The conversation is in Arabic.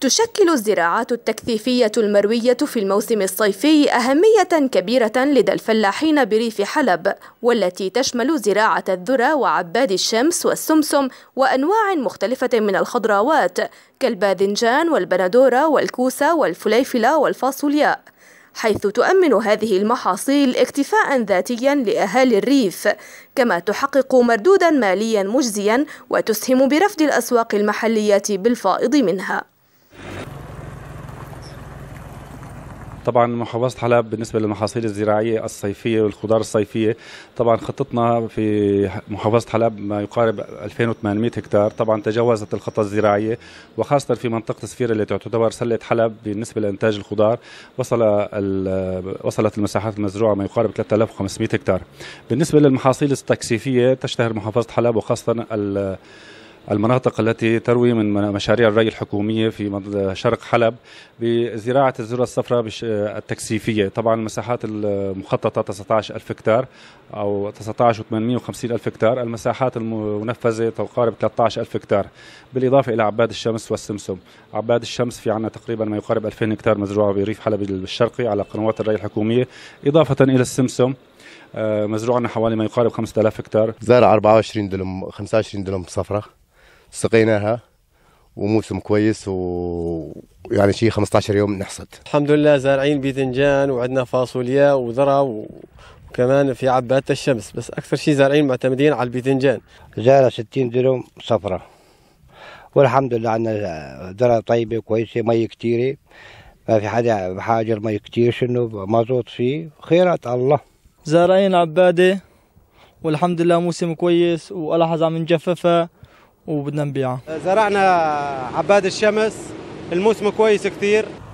تشكل الزراعات التكثيفية المروية في الموسم الصيفي أهمية كبيرة لدى الفلاحين بريف حلب والتي تشمل زراعة الذرة وعباد الشمس والسمسم وأنواع مختلفة من الخضروات كالباذنجان والبندورة والكوسة والفليفلة والفاصولياء حيث تؤمن هذه المحاصيل اكتفاء ذاتيا لأهالي الريف كما تحقق مردودا ماليا مجزيا وتسهم برفد الأسواق المحلية بالفائض منها طبعا محافظه حلب بالنسبه للمحاصيل الزراعيه الصيفيه والخضار الصيفيه طبعا خطتنا في محافظه حلب ما يقارب 2800 هكتار طبعا تجاوزت الخطه الزراعيه وخاصه في منطقه سفيرة التي تعتبر سله حلب بالنسبه لانتاج الخضار وصل وصلت المساحات المزروعه ما يقارب 3500 هكتار بالنسبه للمحاصيل التكثيفيه تشتهر محافظه حلب وخاصه المناطق التي تروي من مشاريع الري الحكومية في شرق حلب بزراعة الذرة الصفراء التكثيفية طبعا المساحات المخططة 19 ألف هكتار أو 19 و ألف هكتار المساحات المنفذة تقارب 13 ألف هكتار بالإضافة إلى عباد الشمس والسمسم عباد الشمس في عنا تقريبا ما يقارب 2000 هكتار مزروعة بريف حلب الشرقي على قنوات الري الحكومية إضافة إلى السمسم آه، مزروع حوالي ما يقارب 5000 هكتار زارع 24 دلم 25 دلم صفرة سقيناها وموسم كويس ويعني شي 15 يوم نحصد الحمد لله زارعين باذنجان وعندنا فاصوليا وذره و... وكمان في عبات الشمس بس اكثر شيء زارعين معتمدين على الباذنجان زارع 60 درهم صفرة والحمد لله عندنا ذره طيبه كويسه مي كثيره ما في حدا بحاجه المي كثير شنو مازوت فيه خيرات الله زارعين عباده والحمد لله موسم كويس والاحظ عم نجففها وبدنا نبيعها زرعنا عباد الشمس الموسم كويس كثير